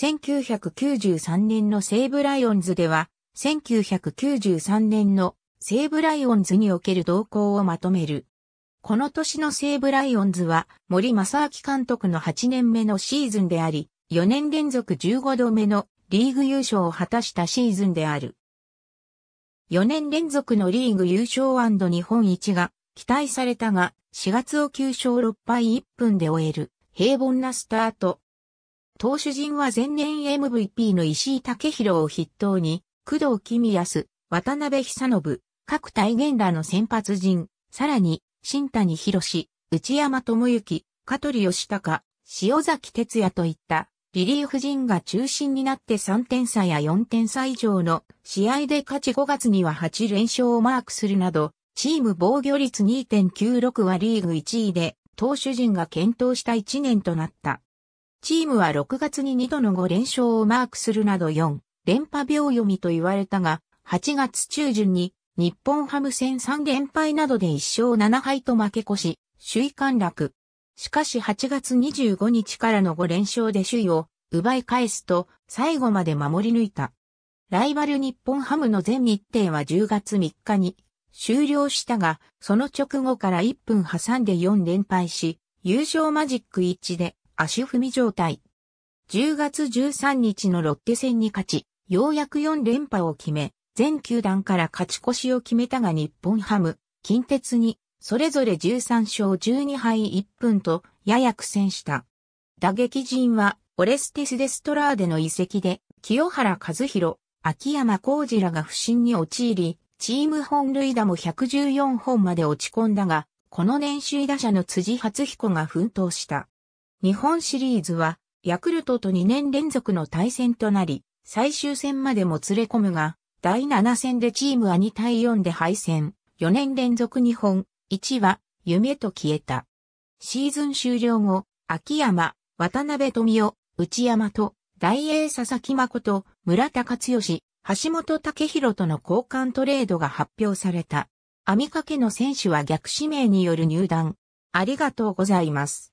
1993年の西武ライオンズでは、1993年の西武ライオンズにおける動向をまとめる。この年の西武ライオンズは森正明監督の8年目のシーズンであり、4年連続15度目のリーグ優勝を果たしたシーズンである。4年連続のリーグ優勝日本一が期待されたが、4月を9勝6敗1分で終える平凡なスタート投手陣は前年 MVP の石井武宏を筆頭に、工藤公康、渡辺久信、各体現らの先発陣、さらに、新谷博士、内山智之、香取義高、塩崎哲也といったリリーフ陣が中心になって3点差や4点差以上の試合で勝ち5月には8連勝をマークするなど、チーム防御率2.96はリーグ1位で、投手陣が検討した1年となった。チームは6月に2度の5連勝をマークするなど4連覇秒読みと言われたが、8月中旬に日本ハム戦3連敗などで1勝7敗と負け越し、首位陥落。しかし8月25日からの5連勝で首位を奪い返すと最後まで守り抜いた。ライバル日本ハムの全日程は10月3日に終了したが、その直後から1分挟んで4連敗し、優勝マジック1で足踏み状態。10月13日のロッテ戦に勝ち、ようやく4連覇を決め、全球団から勝ち越しを決めたが日本ハム、近鉄に、それぞれ13勝12敗1分と、やや苦戦した。打撃陣は、オレステス・デストラーデの遺跡で、清原和弘、秋山浩二らが不審に陥り、チーム本塁打も114本まで落ち込んだが、この年首位打者の辻初彦が奮闘した。日本シリーズは、ヤクルトと2年連続の対戦となり、最終戦までも連れ込むが、第7戦でチームは2対4で敗戦、4年連続日本、1は、夢と消えた。シーズン終了後、秋山、渡辺富夫、内山と、大英佐々木誠、村田勝義、橋本武宏との交換トレードが発表された。網掛けの選手は逆指名による入団。ありがとうございます。